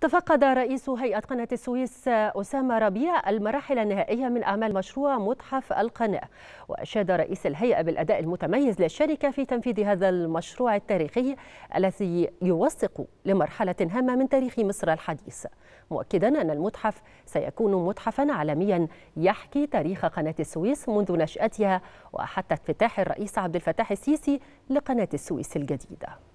تفقد رئيس هيئة قناة السويس أسامة ربيع المراحل النهائية من أعمال مشروع متحف القناة وأشاد رئيس الهيئة بالأداء المتميز للشركة في تنفيذ هذا المشروع التاريخي الذي يوثق لمرحلة هامة من تاريخ مصر الحديث مؤكدا أن المتحف سيكون متحفا عالميا يحكي تاريخ قناة السويس منذ نشأتها وحتى افتتاح الرئيس عبد الفتاح السيسي لقناة السويس الجديدة